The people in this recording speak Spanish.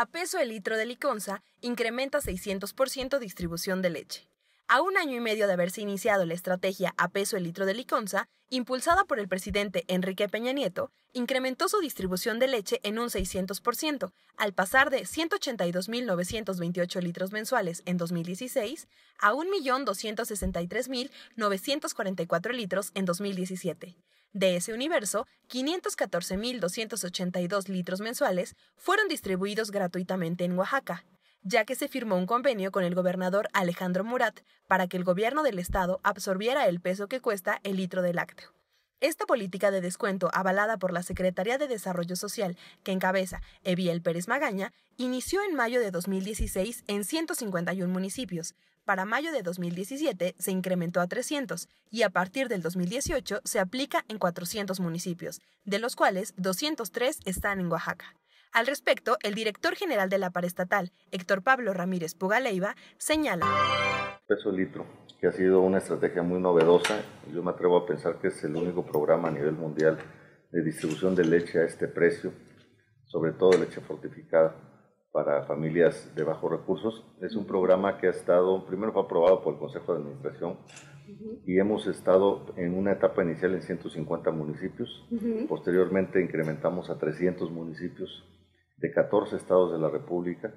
A peso el litro de liconza incrementa 600% distribución de leche. A un año y medio de haberse iniciado la estrategia a peso el litro de liconza, impulsada por el presidente Enrique Peña Nieto, incrementó su distribución de leche en un 600%, al pasar de 182.928 litros mensuales en 2016 a 1.263.944 litros en 2017. De ese universo, 514.282 litros mensuales fueron distribuidos gratuitamente en Oaxaca, ya que se firmó un convenio con el gobernador Alejandro Murat para que el gobierno del estado absorbiera el peso que cuesta el litro de lácteo. Esta política de descuento, avalada por la Secretaría de Desarrollo Social, que encabeza Eviel Pérez Magaña, inició en mayo de 2016 en 151 municipios. Para mayo de 2017 se incrementó a 300 y a partir del 2018 se aplica en 400 municipios, de los cuales 203 están en Oaxaca. Al respecto, el director general de la paraestatal, Héctor Pablo Ramírez Pugaleiva, señala. Peso litro, que ha sido una estrategia muy novedosa. Yo me atrevo a pensar que es el único programa a nivel mundial de distribución de leche a este precio, sobre todo leche fortificada para familias de bajos recursos. Es un programa que ha estado, primero fue aprobado por el Consejo de Administración y hemos estado en una etapa inicial en 150 municipios, posteriormente incrementamos a 300 municipios de 14 estados de la República.